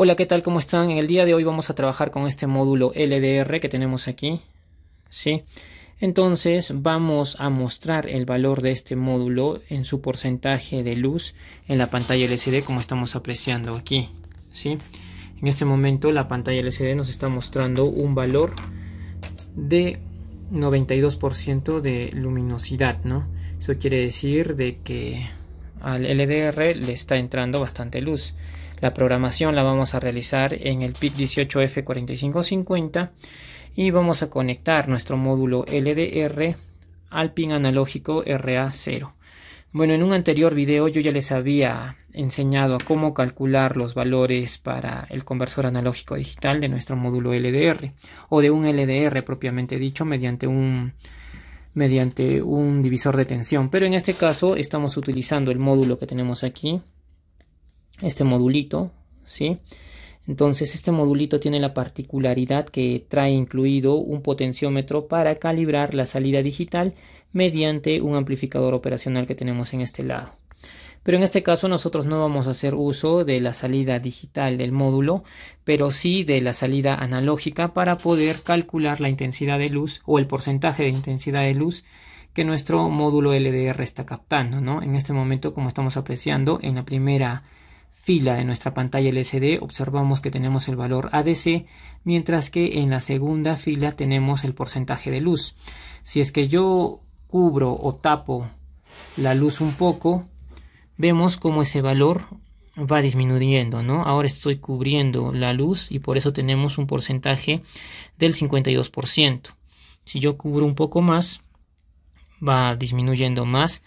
Hola, ¿qué tal? ¿Cómo están? En el día de hoy vamos a trabajar con este módulo LDR que tenemos aquí. ¿Sí? Entonces vamos a mostrar el valor de este módulo en su porcentaje de luz en la pantalla LCD como estamos apreciando aquí. ¿Sí? En este momento la pantalla LCD nos está mostrando un valor de 92% de luminosidad, ¿no? Eso quiere decir de que al LDR le está entrando bastante luz. La programación la vamos a realizar en el PIC 18F4550 y vamos a conectar nuestro módulo LDR al pin analógico RA0. Bueno, en un anterior video yo ya les había enseñado a cómo calcular los valores para el conversor analógico digital de nuestro módulo LDR o de un LDR propiamente dicho mediante un mediante un divisor de tensión. Pero en este caso estamos utilizando el módulo que tenemos aquí, este modulito, ¿sí? Entonces este modulito tiene la particularidad que trae incluido un potenciómetro para calibrar la salida digital mediante un amplificador operacional que tenemos en este lado. Pero en este caso nosotros no vamos a hacer uso de la salida digital del módulo, pero sí de la salida analógica para poder calcular la intensidad de luz o el porcentaje de intensidad de luz que nuestro módulo LDR está captando, ¿no? En este momento, como estamos apreciando, en la primera fila de nuestra pantalla LCD observamos que tenemos el valor ADC, mientras que en la segunda fila tenemos el porcentaje de luz. Si es que yo cubro o tapo la luz un poco, vemos cómo ese valor va disminuyendo, ¿no? Ahora estoy cubriendo la luz y por eso tenemos un porcentaje del 52%. Si yo cubro un poco más, va disminuyendo más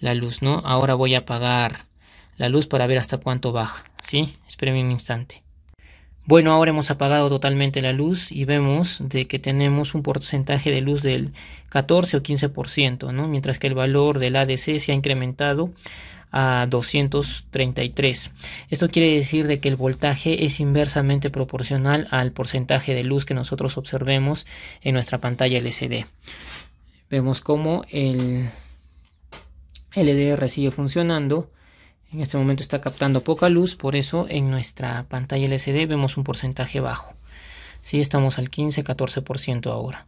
la luz, ¿no? Ahora voy a apagar la luz para ver hasta cuánto baja, ¿sí? Espérenme un instante. Bueno, ahora hemos apagado totalmente la luz y vemos de que tenemos un porcentaje de luz del 14 o 15%, ¿no? Mientras que el valor del ADC se ha incrementado a 233. Esto quiere decir de que el voltaje es inversamente proporcional al porcentaje de luz que nosotros observemos en nuestra pantalla LCD. Vemos cómo el LDR sigue funcionando. En este momento está captando poca luz, por eso en nuestra pantalla LCD vemos un porcentaje bajo. Si sí, estamos al 15-14% ahora.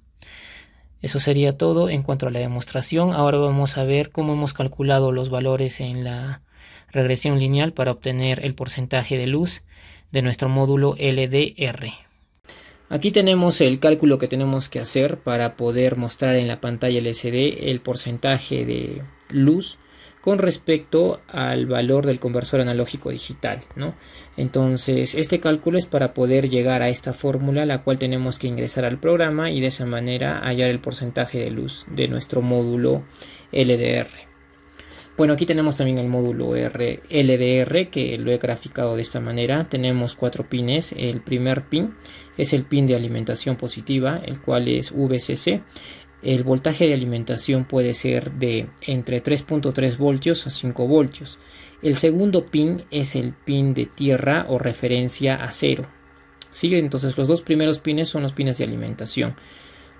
Eso sería todo en cuanto a la demostración. Ahora vamos a ver cómo hemos calculado los valores en la regresión lineal para obtener el porcentaje de luz de nuestro módulo LDR. Aquí tenemos el cálculo que tenemos que hacer para poder mostrar en la pantalla LCD el porcentaje de luz con respecto al valor del conversor analógico digital. ¿no? Entonces, este cálculo es para poder llegar a esta fórmula, la cual tenemos que ingresar al programa y de esa manera hallar el porcentaje de luz de nuestro módulo LDR. Bueno, aquí tenemos también el módulo R LDR que lo he graficado de esta manera. Tenemos cuatro pines. El primer pin es el pin de alimentación positiva, el cual es VCC. El voltaje de alimentación puede ser de entre 3.3 voltios a 5 voltios. El segundo pin es el pin de tierra o referencia a cero. Entonces los dos primeros pines son los pines de alimentación.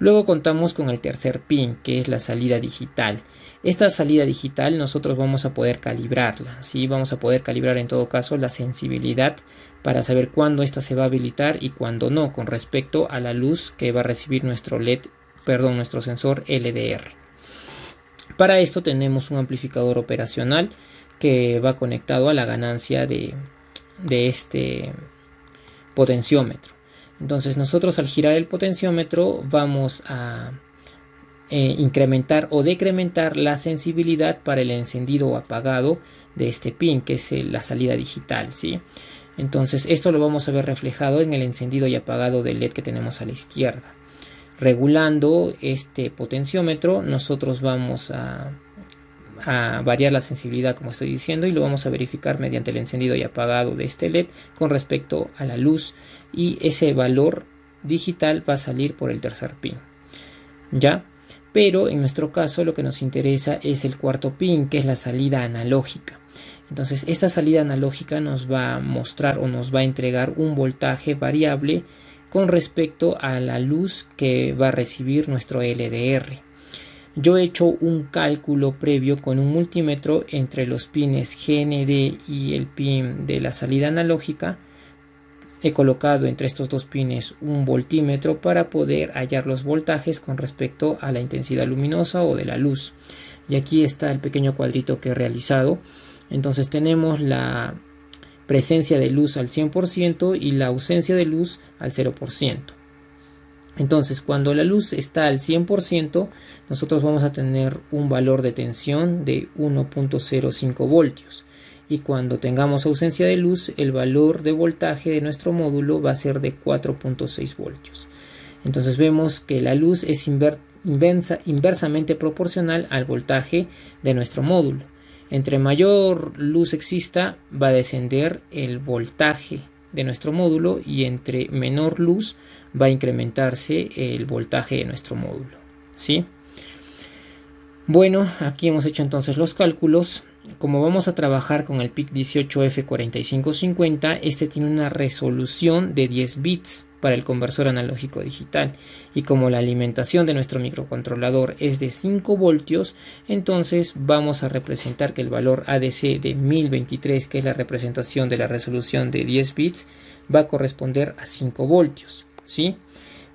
Luego contamos con el tercer pin, que es la salida digital. Esta salida digital nosotros vamos a poder calibrarla, ¿sí? Vamos a poder calibrar en todo caso la sensibilidad para saber cuándo esta se va a habilitar y cuándo no, con respecto a la luz que va a recibir nuestro LED perdón, nuestro sensor LDR. Para esto tenemos un amplificador operacional que va conectado a la ganancia de, este potenciómetro. Entonces nosotros al girar el potenciómetro vamos a eh, incrementar o decrementar la sensibilidad para el encendido o apagado de este pin, que es la salida digital, ¿sí? Entonces esto lo vamos a ver reflejado en el encendido y apagado del LED que tenemos a la izquierda regulando este potenciómetro nosotros vamos a, variar la sensibilidad como estoy diciendo y lo vamos a verificar mediante el encendido y apagado de este LED con respecto a la luz y ese valor digital va a salir por el tercer pin ya pero en nuestro caso lo que nos interesa es el cuarto pin que es la salida analógica entonces esta salida analógica nos va a mostrar o nos va a entregar un voltaje variable con respecto a la luz que va a recibir nuestro LDR. Yo he hecho un cálculo previo con un multímetro entre los pines GND y el pin de la salida analógica. He colocado entre estos dos pines un voltímetro para poder hallar los voltajes con respecto a la intensidad luminosa o de la luz. Y aquí está el pequeño cuadrito que he realizado. Entonces tenemos la presencia de luz al 100% y la ausencia de luz al 0%. Entonces, cuando la luz está al 100%, nosotros vamos a tener un valor de tensión de 1.05 voltios. Y cuando tengamos ausencia de luz, el valor de voltaje de nuestro módulo va a ser de 4.6 voltios. Entonces vemos que la luz es inversamente proporcional al voltaje de nuestro módulo. Entre mayor luz exista, va a descender el voltaje de nuestro módulo y entre menor luz va a incrementarse el voltaje de nuestro módulo. ¿sí? Bueno, aquí hemos hecho entonces los cálculos. Como vamos a trabajar con el PIC 18F4550, este tiene una resolución de 10 bits para el conversor analógico digital y como la alimentación de nuestro microcontrolador es de 5 voltios entonces vamos a representar que el valor ADC de 1023 que es la representación de la resolución de 10 bits va a corresponder a 5 voltios ¿sí?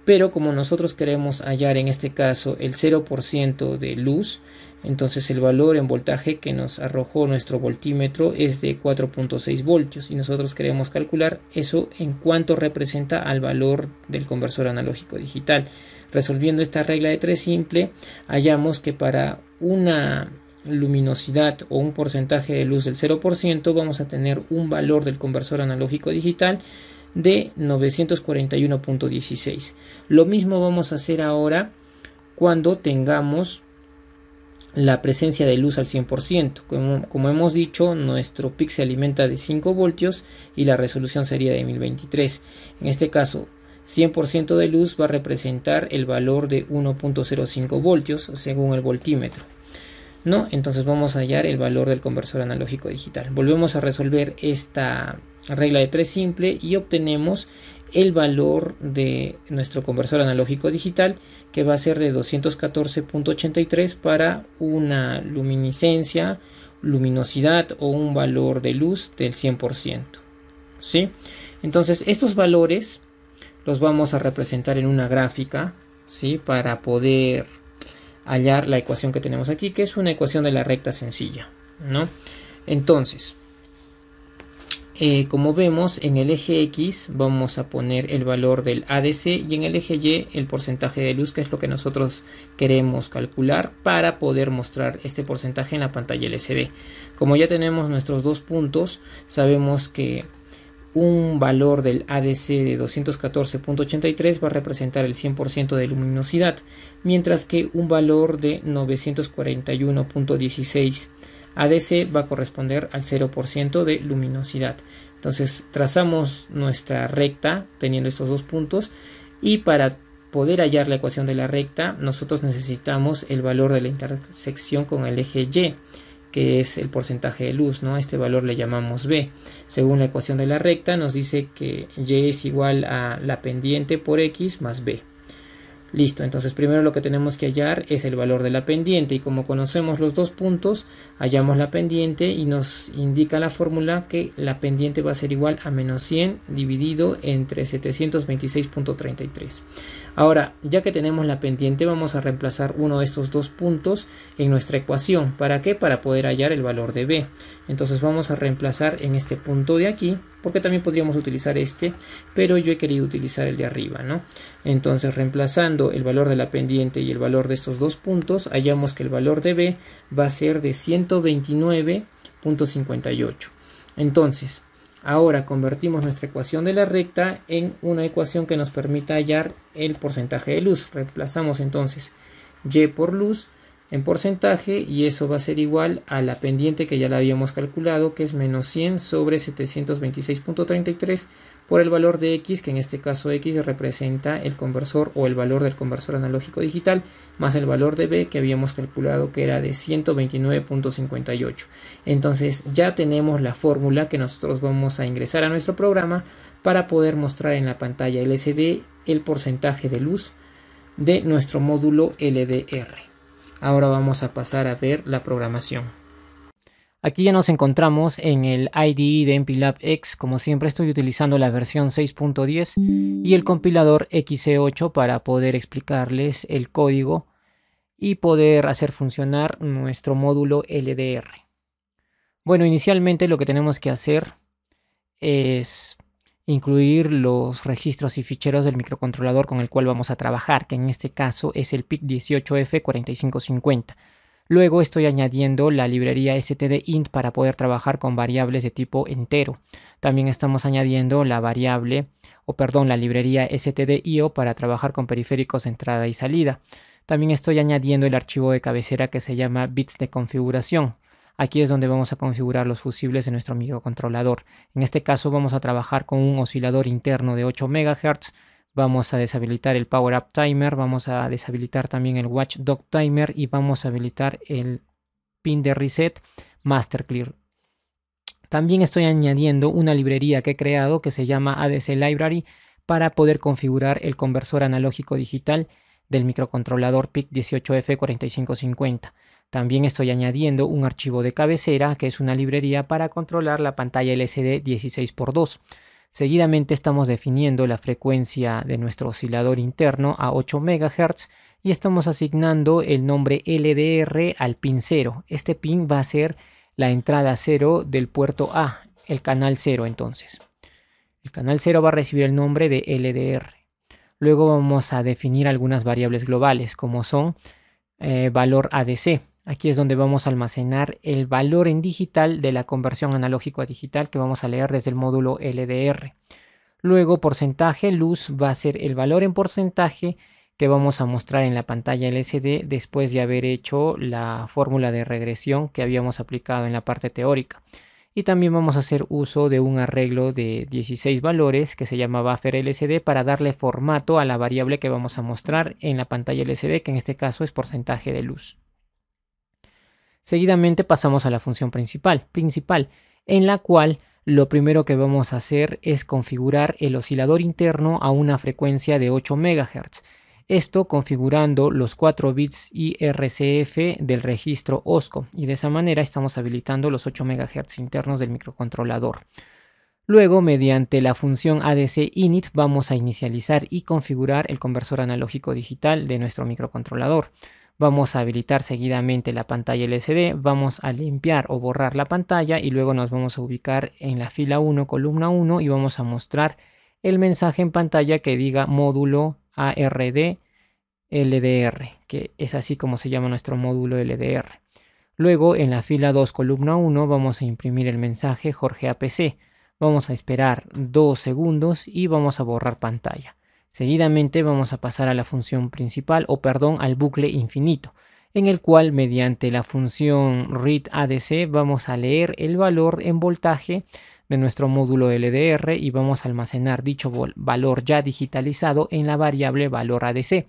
pero como nosotros queremos hallar en este caso el 0% de luz, entonces el valor en voltaje que nos arrojó nuestro voltímetro es de 4.6 voltios y nosotros queremos calcular eso en cuanto representa al valor del conversor analógico digital. Resolviendo esta regla de 3 simple, hallamos que para una luminosidad o un porcentaje de luz del 0% vamos a tener un valor del conversor analógico digital de 941.16. Lo mismo vamos a hacer ahora cuando tengamos la presencia de luz al 100%. Como, hemos dicho, nuestro pic se alimenta de 5 voltios y la resolución sería de 1023. En este caso, 100% de luz va a representar el valor de 1.05 voltios según el voltímetro. ¿No? Entonces vamos a hallar el valor del conversor analógico digital. Volvemos a resolver esta regla de 3 simple y obtenemos el valor de nuestro conversor analógico digital que va a ser de 214.83 para una luminiscencia, luminosidad o un valor de luz del 100%. ¿sí? Entonces estos valores los vamos a representar en una gráfica ¿sí? para poder hallar la ecuación que tenemos aquí que es una ecuación de la recta sencilla. ¿no? Entonces, eh, como vemos en el eje X vamos a poner el valor del ADC y en el eje Y el porcentaje de luz que es lo que nosotros queremos calcular para poder mostrar este porcentaje en la pantalla LCD. Como ya tenemos nuestros dos puntos sabemos que un valor del ADC de 214.83 va a representar el 100% de luminosidad mientras que un valor de 941.16 ADC va a corresponder al 0% de luminosidad. Entonces trazamos nuestra recta teniendo estos dos puntos y para poder hallar la ecuación de la recta nosotros necesitamos el valor de la intersección con el eje Y que es el porcentaje de luz, ¿no? Este valor le llamamos B. Según la ecuación de la recta nos dice que Y es igual a la pendiente por X más B. Listo, entonces primero lo que tenemos que hallar es el valor de la pendiente y como conocemos los dos puntos, hallamos la pendiente y nos indica la fórmula que la pendiente va a ser igual a menos 100 dividido entre 726.33. Ahora, ya que tenemos la pendiente, vamos a reemplazar uno de estos dos puntos en nuestra ecuación. ¿Para qué? Para poder hallar el valor de b. Entonces vamos a reemplazar en este punto de aquí, porque también podríamos utilizar este, pero yo he querido utilizar el de arriba, ¿no? Entonces, reemplazando el valor de la pendiente y el valor de estos dos puntos, hallamos que el valor de b va a ser de 129.58. Entonces, Ahora convertimos nuestra ecuación de la recta en una ecuación que nos permita hallar el porcentaje de luz. Reemplazamos entonces y por luz en porcentaje y eso va a ser igual a la pendiente que ya la habíamos calculado que es menos 100 sobre 726.33 por el valor de x, que en este caso x representa el conversor o el valor del conversor analógico digital, más el valor de b que habíamos calculado que era de 129.58. Entonces ya tenemos la fórmula que nosotros vamos a ingresar a nuestro programa para poder mostrar en la pantalla LCD el porcentaje de luz de nuestro módulo LDR. Ahora vamos a pasar a ver la programación. Aquí ya nos encontramos en el IDE de MPLAB X, como siempre estoy utilizando la versión 6.10 y el compilador xc 8 para poder explicarles el código y poder hacer funcionar nuestro módulo LDR. Bueno, inicialmente lo que tenemos que hacer es incluir los registros y ficheros del microcontrolador con el cual vamos a trabajar, que en este caso es el PIC 18F4550. Luego estoy añadiendo la librería stdInt para poder trabajar con variables de tipo entero. También estamos añadiendo la variable, o perdón, la librería stdIO para trabajar con periféricos de entrada y salida. También estoy añadiendo el archivo de cabecera que se llama bits de configuración. Aquí es donde vamos a configurar los fusibles de nuestro microcontrolador. En este caso vamos a trabajar con un oscilador interno de 8 MHz vamos a deshabilitar el Power Up Timer, vamos a deshabilitar también el Watch Watchdog Timer y vamos a habilitar el pin de reset Master Clear. También estoy añadiendo una librería que he creado que se llama ADC Library para poder configurar el conversor analógico digital del microcontrolador PIC 18F4550. También estoy añadiendo un archivo de cabecera que es una librería para controlar la pantalla LCD 16x2. Seguidamente estamos definiendo la frecuencia de nuestro oscilador interno a 8 MHz y estamos asignando el nombre LDR al pin 0. Este pin va a ser la entrada 0 del puerto A, el canal 0 entonces. El canal 0 va a recibir el nombre de LDR. Luego vamos a definir algunas variables globales como son eh, valor ADC, Aquí es donde vamos a almacenar el valor en digital de la conversión analógico a digital que vamos a leer desde el módulo LDR. Luego porcentaje luz va a ser el valor en porcentaje que vamos a mostrar en la pantalla LCD después de haber hecho la fórmula de regresión que habíamos aplicado en la parte teórica. Y también vamos a hacer uso de un arreglo de 16 valores que se llama buffer LCD para darle formato a la variable que vamos a mostrar en la pantalla LCD que en este caso es porcentaje de luz. Seguidamente pasamos a la función principal, principal, en la cual lo primero que vamos a hacer es configurar el oscilador interno a una frecuencia de 8 MHz. Esto configurando los 4 bits IRCF del registro OSCO y de esa manera estamos habilitando los 8 MHz internos del microcontrolador. Luego, mediante la función ADC init, vamos a inicializar y configurar el conversor analógico digital de nuestro microcontrolador. Vamos a habilitar seguidamente la pantalla LCD, vamos a limpiar o borrar la pantalla y luego nos vamos a ubicar en la fila 1, columna 1 y vamos a mostrar el mensaje en pantalla que diga módulo ARD LDR, que es así como se llama nuestro módulo LDR. Luego en la fila 2, columna 1 vamos a imprimir el mensaje Jorge APC. Vamos a esperar 2 segundos y vamos a borrar pantalla. Seguidamente vamos a pasar a la función principal o perdón al bucle infinito en el cual mediante la función readADC vamos a leer el valor en voltaje de nuestro módulo LDR y vamos a almacenar dicho valor ya digitalizado en la variable valor ADC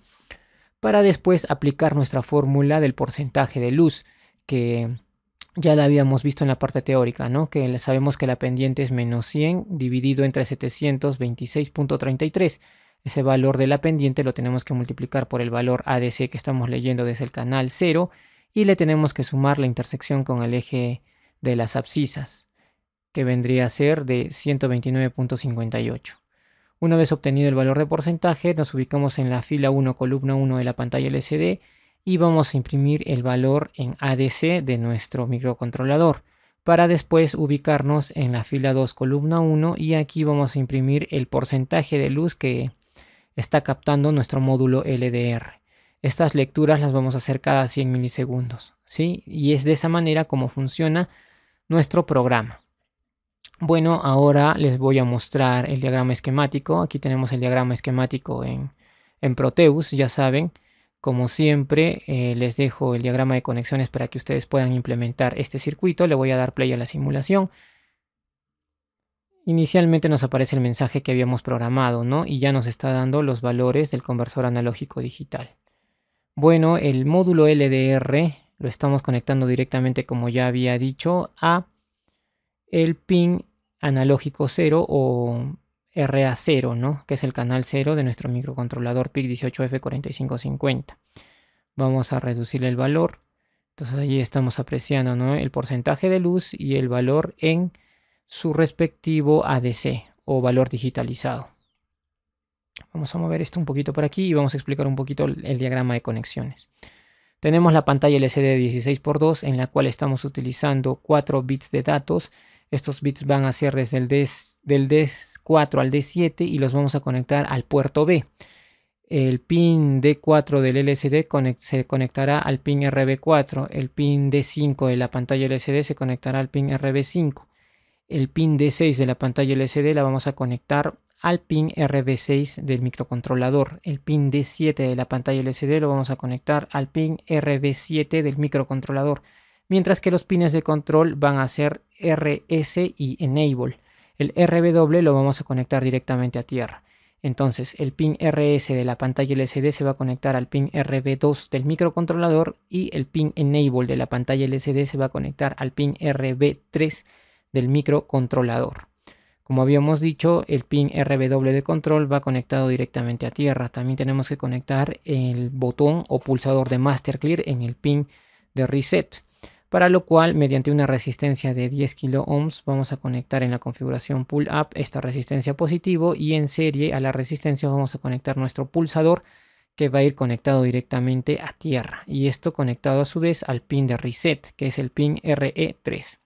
para después aplicar nuestra fórmula del porcentaje de luz que ya la habíamos visto en la parte teórica, ¿no? que sabemos que la pendiente es menos 100 dividido entre 726.33 ese valor de la pendiente lo tenemos que multiplicar por el valor ADC que estamos leyendo desde el canal 0 y le tenemos que sumar la intersección con el eje de las abscisas, que vendría a ser de 129.58. Una vez obtenido el valor de porcentaje, nos ubicamos en la fila 1, columna 1 de la pantalla LCD y vamos a imprimir el valor en ADC de nuestro microcontrolador para después ubicarnos en la fila 2, columna 1 y aquí vamos a imprimir el porcentaje de luz que está captando nuestro módulo LDR. Estas lecturas las vamos a hacer cada 100 milisegundos, ¿sí? Y es de esa manera como funciona nuestro programa. Bueno, ahora les voy a mostrar el diagrama esquemático. Aquí tenemos el diagrama esquemático en, Proteus, ya saben. Como siempre, eh, les dejo el diagrama de conexiones para que ustedes puedan implementar este circuito. Le voy a dar play a la simulación. Inicialmente nos aparece el mensaje que habíamos programado, ¿no? Y ya nos está dando los valores del conversor analógico digital. Bueno, el módulo LDR lo estamos conectando directamente, como ya había dicho, a el pin analógico 0 o RA0, ¿no? Que es el canal 0 de nuestro microcontrolador PIC 18F4550. Vamos a reducir el valor. Entonces allí estamos apreciando ¿no? el porcentaje de luz y el valor en su respectivo ADC o valor digitalizado. Vamos a mover esto un poquito por aquí y vamos a explicar un poquito el, diagrama de conexiones. Tenemos la pantalla LCD 16x2 en la cual estamos utilizando 4 bits de datos. Estos bits van a ser desde el d del 4 al D7 y los vamos a conectar al puerto B. El pin D4 del LCD se conectará al pin RB4. El pin D5 de la pantalla LCD se conectará al pin RB5 el pin D6 de la pantalla LCD la vamos a conectar al pin RB6 del microcontrolador. El pin D7 de la pantalla LCD lo vamos a conectar al pin RB7 del microcontrolador, mientras que los pines de control van a ser RS y Enable. El RBW lo vamos a conectar directamente a tierra. Entonces, el pin RS de la pantalla LCD se va a conectar al pin RB2 del microcontrolador y el pin Enable de la pantalla LCD se va a conectar al pin RB3 del microcontrolador. Como habíamos dicho, el pin rw de control va conectado directamente a tierra. También tenemos que conectar el botón o pulsador de Master Clear en el pin de reset. Para lo cual, mediante una resistencia de 10 kilo ohms, vamos a conectar en la configuración pull up esta resistencia positivo y en serie a la resistencia vamos a conectar nuestro pulsador que va a ir conectado directamente a tierra y esto conectado a su vez al pin de reset que es el pin e RE3.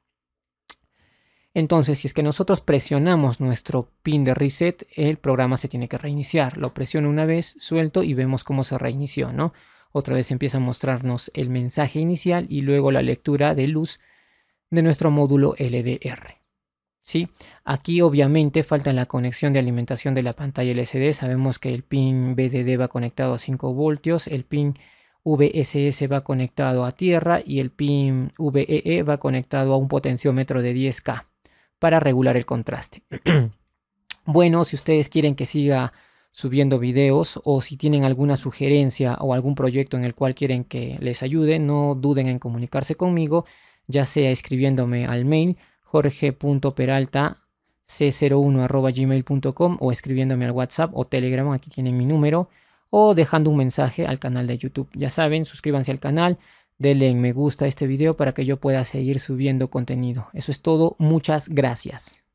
Entonces, si es que nosotros presionamos nuestro pin de reset, el programa se tiene que reiniciar. Lo presiono una vez, suelto y vemos cómo se reinició, ¿no? Otra vez empieza a mostrarnos el mensaje inicial y luego la lectura de luz de nuestro módulo LDR. ¿Sí? Aquí obviamente falta la conexión de alimentación de la pantalla LCD. Sabemos que el pin BDD va conectado a 5 voltios, el pin VSS va conectado a tierra y el pin VEE e va conectado a un potenciómetro de 10K para regular el contraste. bueno, si ustedes quieren que siga subiendo videos o si tienen alguna sugerencia o algún proyecto en el cual quieren que les ayude, no duden en comunicarse conmigo, ya sea escribiéndome al mail jorge.peraltac01.gmail.com o escribiéndome al WhatsApp o Telegram, aquí tienen mi número, o dejando un mensaje al canal de YouTube. Ya saben, suscríbanse al canal, denle me gusta a este video para que yo pueda seguir subiendo contenido. Eso es todo, muchas gracias.